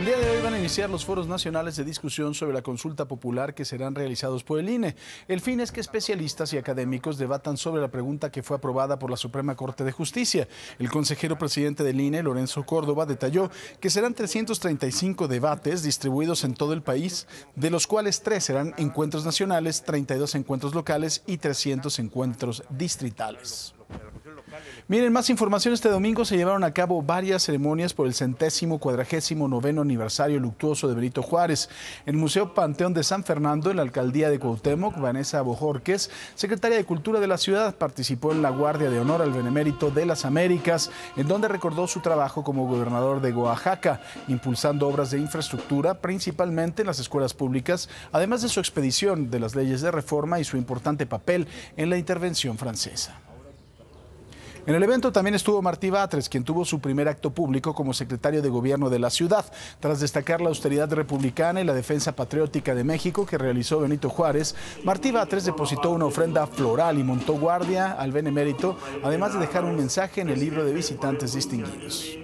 El día de hoy van a iniciar los foros nacionales de discusión sobre la consulta popular que serán realizados por el INE. El fin es que especialistas y académicos debatan sobre la pregunta que fue aprobada por la Suprema Corte de Justicia. El consejero presidente del INE, Lorenzo Córdoba, detalló que serán 335 debates distribuidos en todo el país, de los cuales tres serán encuentros nacionales, 32 encuentros locales y 300 encuentros distritales. Miren, más información. Este domingo se llevaron a cabo varias ceremonias por el centésimo cuadragésimo noveno aniversario luctuoso de Benito Juárez. En el Museo Panteón de San Fernando, en la alcaldía de Cuauhtémoc, Vanessa Bojorques, secretaria de Cultura de la ciudad, participó en la Guardia de Honor al Benemérito de las Américas, en donde recordó su trabajo como gobernador de Oaxaca, impulsando obras de infraestructura, principalmente en las escuelas públicas, además de su expedición de las leyes de reforma y su importante papel en la intervención francesa. En el evento también estuvo Martí Batres, quien tuvo su primer acto público como secretario de gobierno de la ciudad, tras destacar la austeridad republicana y la defensa patriótica de México que realizó Benito Juárez. Martí Batres depositó una ofrenda floral y montó guardia al benemérito, además de dejar un mensaje en el libro de visitantes distinguidos.